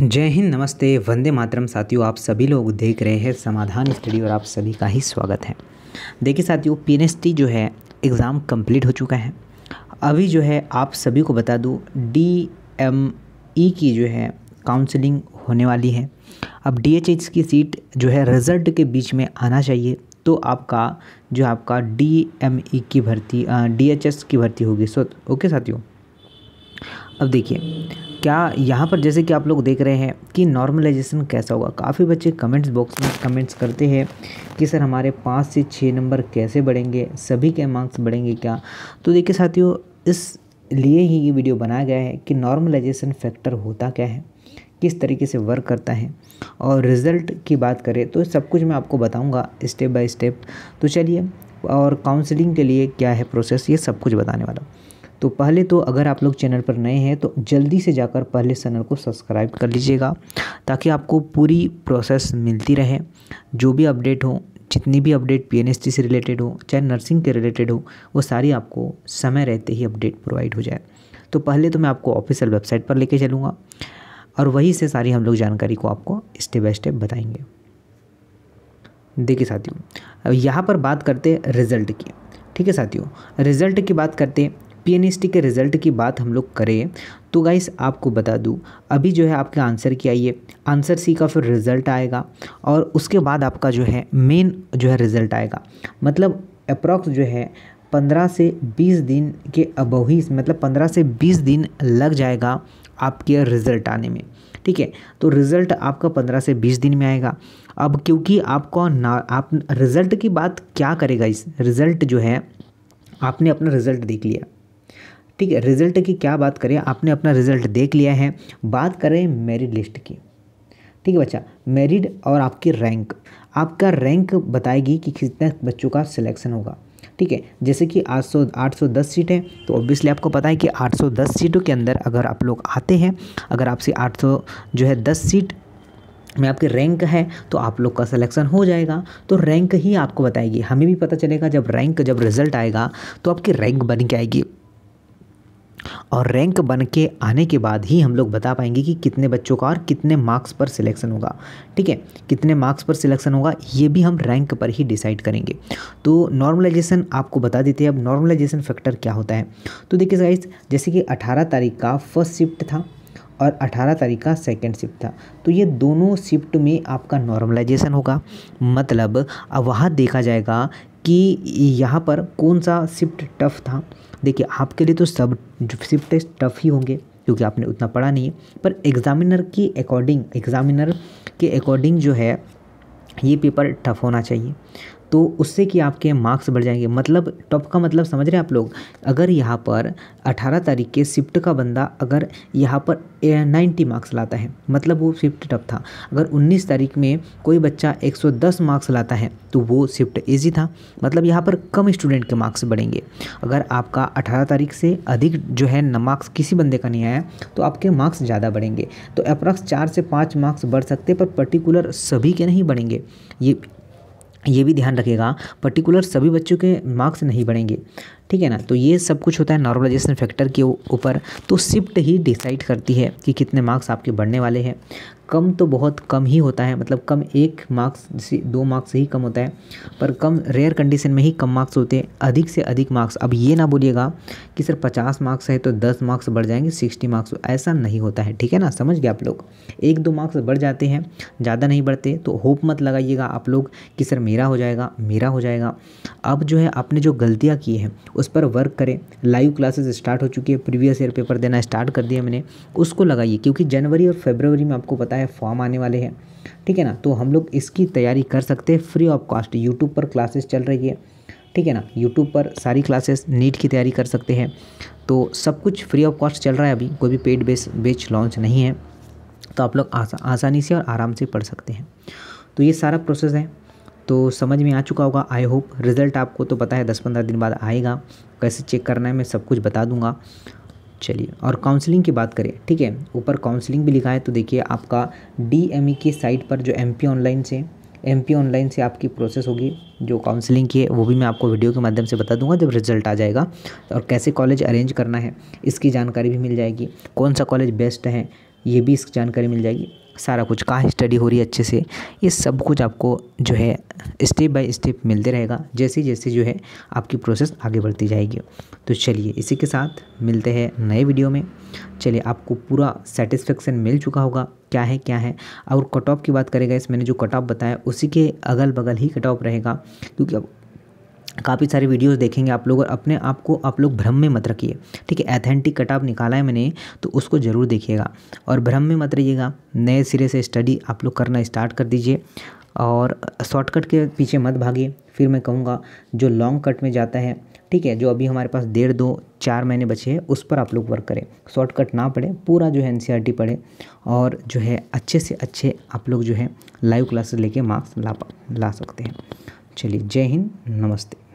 जय हिंद नमस्ते वंदे मातरम साथियों आप सभी लोग देख रहे हैं समाधान स्टडी और आप सभी का ही स्वागत है देखिए साथियों पी जो है एग्ज़ाम कंप्लीट हो चुका है अभी जो है आप सभी को बता दूँ डी एम ई की जो है काउंसलिंग होने वाली है अब डी एच एच की सीट जो है रिज़ल्ट के बीच में आना चाहिए तो आपका जो आपका डी एम ई की भर्ती डी एच एस की भर्ती होगी सो ओके साथियों अब देखिए क्या यहाँ पर जैसे कि आप लोग देख रहे हैं कि नॉर्मलाइजेशन कैसा होगा काफ़ी बच्चे कमेंट्स बॉक्स में कमेंट्स करते हैं कि सर हमारे पाँच से छः नंबर कैसे बढ़ेंगे सभी के मार्क्स बढ़ेंगे क्या तो देखिए साथियों इस लिए ही ये वीडियो बनाया गया है कि नॉर्मलाइजेशन फैक्टर होता क्या है किस तरीके से वर्क करता है और रिज़ल्ट की बात करें तो सब कुछ मैं आपको बताऊँगा स्टेप बाई स्टेप तो चलिए और काउंसलिंग के लिए क्या है प्रोसेस ये सब कुछ बताने वाला तो पहले तो अगर आप लोग चैनल पर नए हैं तो जल्दी से जाकर पहले चैनल को सब्सक्राइब कर लीजिएगा ताकि आपको पूरी प्रोसेस मिलती रहे जो भी अपडेट हो जितनी भी अपडेट पीएनएसटी से रिलेटेड हो चाहे नर्सिंग के रिलेटेड हो वो सारी आपको समय रहते ही अपडेट प्रोवाइड हो जाए तो पहले तो मैं आपको ऑफिशियल वेबसाइट पर लेके चलूँगा और वहीं से सारी हम लोग जानकारी को आपको स्टेप बाय स्टेप बताएंगे देखिए साथियों अब यहाँ पर बात करते रिज़ल्ट की ठीक है साथियों रिज़ल्ट की बात करते पी के रिज़ल्ट की बात हम लोग करें तो गाइस आपको बता दूँ अभी जो है आपके आंसर की आइए आंसर सी का फिर रिज़ल्ट आएगा और उसके बाद आपका जो है मेन जो है रिज़ल्ट आएगा मतलब अप्रॉक्स जो है पंद्रह से बीस दिन के अबव ही मतलब पंद्रह से बीस दिन लग जाएगा आपके रिज़ल्ट आने में ठीक है तो रिज़ल्ट आपका पंद्रह से बीस दिन में आएगा अब क्योंकि आपको ना आप रिज़ल्ट की बात क्या करेगा इस रिज़ल्ट जो है आपने अपना रिज़ल्ट देख लिया ठीक है रिजल्ट की क्या बात करें आपने अपना रिजल्ट देख लिया है बात करें मेरिट लिस्ट की ठीक है बच्चा मेरिट और आपकी रैंक आपका रैंक बताएगी कि कितने बच्चों का सिलेक्शन होगा ठीक है जैसे कि 800 810 सीट है तो ऑब्वियसली आपको पता है कि 810 सीटों के अंदर अगर आप लोग आते हैं अगर आपसे 800 जो है 10 सीट में आपकी रैंक है तो आप लोग का सिलेक्शन हो जाएगा तो रैंक ही आपको बताएगी हमें भी पता चलेगा जब रैंक जब रिजल्ट आएगा तो आपकी रैंक बन के आएगी और रैंक बन के आने के बाद ही हम लोग बता पाएंगे कि कितने बच्चों का और कितने मार्क्स पर सिलेक्शन होगा ठीक है कितने मार्क्स पर सिलेक्शन होगा ये भी हम रैंक पर ही डिसाइड करेंगे तो नॉर्मलाइजेशन आपको बता देते हैं अब नॉर्मलाइजेशन फैक्टर क्या होता है तो देखिए साइज जैसे कि अठारह तारीख का फर्स्ट शिफ्ट था और 18 तारीख का सेकेंड शिफ्ट था तो ये दोनों शिफ्ट में आपका नॉर्मलाइजेशन होगा मतलब अब वहाँ देखा जाएगा कि यहाँ पर कौन सा शिफ्ट टफ था देखिए आपके लिए तो सब शिफ्ट टेस्ट टफ ही होंगे क्योंकि आपने उतना पढ़ा नहीं है पर एग्ज़ामिनर की अकॉर्डिंग एग्ज़ामिनर के अकॉर्डिंग जो है ये पेपर टफ होना चाहिए तो उससे कि आपके मार्क्स बढ़ जाएंगे मतलब टॉप का मतलब समझ रहे हैं आप लोग अगर यहाँ पर 18 तारीख के शिफ्ट का बंदा अगर यहाँ पर 90 मार्क्स लाता है मतलब वो शिफ्ट टप था अगर 19 तारीख में कोई बच्चा 110 मार्क्स लाता है तो वो शिफ्ट ईजी था मतलब यहाँ पर कम स्टूडेंट के मार्क्स बढ़ेंगे अगर आपका अठारह तारीख से अधिक जो है न मार्क्स किसी बंदे का नहीं आया तो आपके मार्क्स ज़्यादा बढ़ेंगे तो अप्रॉक्स चार से पाँच मार्क्स बढ़ सकते पर पर्टिकुलर सभी के नहीं बढ़ेंगे ये ये भी ध्यान रखेगा पर्टिकुलर सभी बच्चों के मार्क्स नहीं बढ़ेंगे ठीक है ना तो ये सब कुछ होता है नॉर्मलाइजेशन फैक्टर के ऊपर तो शिफ्ट ही डिसाइड करती है कि कितने मार्क्स आपके बढ़ने वाले हैं कम तो बहुत कम ही होता है मतलब कम एक मार्क्स से दो मार्क्स ही कम होता है पर कम रेयर कंडीशन में ही कम मार्क्स होते हैं अधिक से अधिक मार्क्स अब ये ना बोलिएगा कि सर पचास मार्क्स है तो दस मार्क्स बढ़ जाएंगे सिक्सटी मार्क्स ऐसा नहीं होता है ठीक है ना समझ गए आप लोग एक दो मार्क्स बढ़ जाते हैं ज़्यादा नहीं बढ़ते तो होप मत लगाइएगा आप लोग कि सर मेरा हो जाएगा मेरा हो जाएगा अब जो है आपने जो गलतियाँ की हैं उस पर वर्क करें लाइव क्लासेस स्टार्ट हो चुकी है प्रीवियस ईयर पेपर देना स्टार्ट कर दिया मैंने उसको लगाइए क्योंकि जनवरी और फेबरवरी में आपको पता है फॉर्म आने वाले हैं ठीक है ना तो हम लोग इसकी तैयारी कर सकते हैं फ्री ऑफ कॉस्ट यूट्यूब पर क्लासेस चल रही है ठीक है ना यूट्यूब पर सारी क्लासेस नीट की तैयारी कर सकते हैं तो सब कुछ फ्री ऑफ कॉस्ट चल रहा है अभी कोई भी पेड बेस बेच लॉन्च नहीं है तो आप लोग आसा आसानी से और आराम से पढ़ सकते हैं तो ये सारा प्रोसेस है तो समझ में आ चुका होगा आई होप रिज़ल्ट आपको तो पता है दस पंद्रह दिन बाद आएगा कैसे चेक करना है मैं सब कुछ बता दूंगा चलिए और काउंसलिंग की बात करें ठीक है ऊपर काउंसलिंग भी लिखा है तो देखिए आपका डी e की साइट पर जो एम ऑनलाइन से एम ऑनलाइन से आपकी प्रोसेस होगी जो काउंसलिंग की है वो भी मैं आपको वीडियो के माध्यम से बता दूंगा जब रिजल्ट आ जाएगा और कैसे कॉलेज अरेंज करना है इसकी जानकारी भी मिल जाएगी कौन सा कॉलेज बेस्ट है ये भी इसकी जानकारी मिल जाएगी सारा कुछ कहाँ स्टडी हो रही है अच्छे से ये सब कुछ आपको जो है स्टेप बाय स्टेप मिलते रहेगा जैसे जैसे जो है आपकी प्रोसेस आगे बढ़ती जाएगी तो चलिए इसी के साथ मिलते हैं नए वीडियो में चलिए आपको पूरा सेटिस्फेक्शन मिल चुका होगा क्या है क्या है और कट ऑफ की बात करेगा इस मैंने जो कट ऑफ बताया उसी के अगल बगल ही कट ऑफ रहेगा क्योंकि अब काफ़ी सारे वीडियोस देखेंगे आप लोग और अपने आप को आप लोग भ्रम में मत रखिए ठीक है एथेंटिक कटआप निकाला है मैंने तो उसको ज़रूर देखिएगा और भ्रम में मत रहिएगा नए सिरे से स्टडी आप लोग करना स्टार्ट कर दीजिए और शॉर्टकट के पीछे मत भागिए फिर मैं कहूँगा जो लॉन्ग कट में जाता है ठीक है जो अभी हमारे पास डेढ़ दो चार महीने बचे हैं उस पर आप लोग वर्क करें शॉर्टकट ना पढ़ें पूरा जो है एन e पढ़े और जो है अच्छे से अच्छे आप लोग जो है लाइव क्लासेस लेके मार्क्स ला ला सकते हैं चलिए जय हिंद नमस्ते